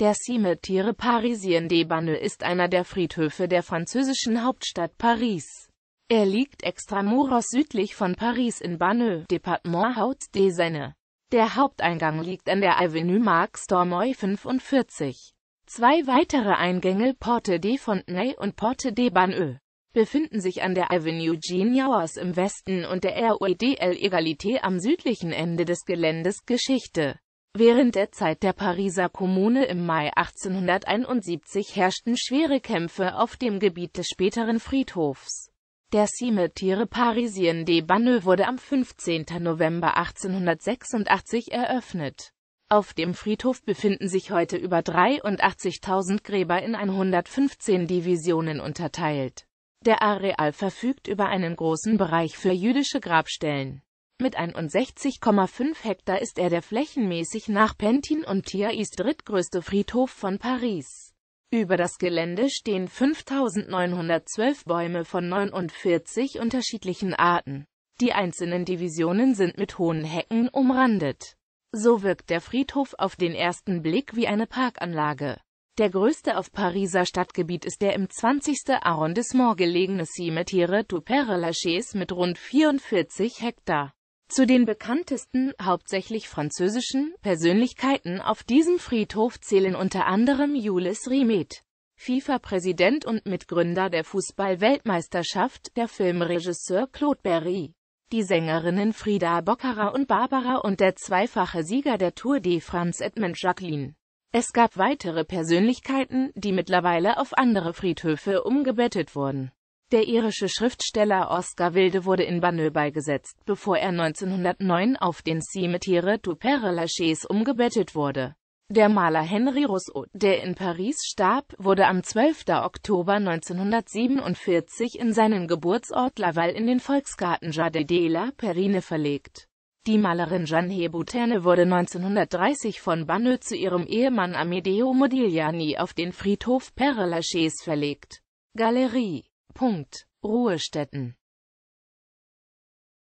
Der Cimetière Parisien des Bannes ist einer der Friedhöfe der französischen Hauptstadt Paris. Er liegt extramuros südlich von Paris in Baneux, Departement haute de seine Der Haupteingang liegt an der Avenue Marx Dormoy 45. Zwei weitere Eingänge, Porte des Fontenay und Porte des Baneux, befinden sich an der Avenue Jean Jaurès im Westen und der RUEDL Egalité am südlichen Ende des Geländes Geschichte. Während der Zeit der Pariser Kommune im Mai 1871 herrschten schwere Kämpfe auf dem Gebiet des späteren Friedhofs. Der Cimetière Parisien des Banneux wurde am 15. November 1886 eröffnet. Auf dem Friedhof befinden sich heute über 83.000 Gräber in 115 Divisionen unterteilt. Der Areal verfügt über einen großen Bereich für jüdische Grabstellen mit 61,5 Hektar ist er der flächenmäßig nach Pentin und Thiais drittgrößte Friedhof von Paris. Über das Gelände stehen 5912 Bäume von 49 unterschiedlichen Arten. Die einzelnen Divisionen sind mit hohen Hecken umrandet. So wirkt der Friedhof auf den ersten Blick wie eine Parkanlage. Der größte auf Pariser Stadtgebiet ist der im 20. Arrondissement gelegene Cimetière du Père Lachaise mit rund 44 Hektar. Zu den bekanntesten, hauptsächlich französischen, Persönlichkeiten auf diesem Friedhof zählen unter anderem Jules Rimet, FIFA-Präsident und Mitgründer der Fußball-Weltmeisterschaft, der Filmregisseur Claude Berry, die Sängerinnen Frida Boccara und Barbara und der zweifache Sieger der Tour de France Edmund Jacqueline. Es gab weitere Persönlichkeiten, die mittlerweile auf andere Friedhöfe umgebettet wurden. Der irische Schriftsteller Oscar Wilde wurde in Banö beigesetzt, bevor er 1909 auf den Cimetière du Père Lachaise umgebettet wurde. Der Maler Henri Rousseau, der in Paris starb, wurde am 12. Oktober 1947 in seinen Geburtsort Laval in den Volksgarten Jardin de la Perrine verlegt. Die Malerin Jeanne Bouterne wurde 1930 von Banö zu ihrem Ehemann Amedeo Modigliani auf den Friedhof Père Lachaise verlegt. Galerie Punkt. Ruhestätten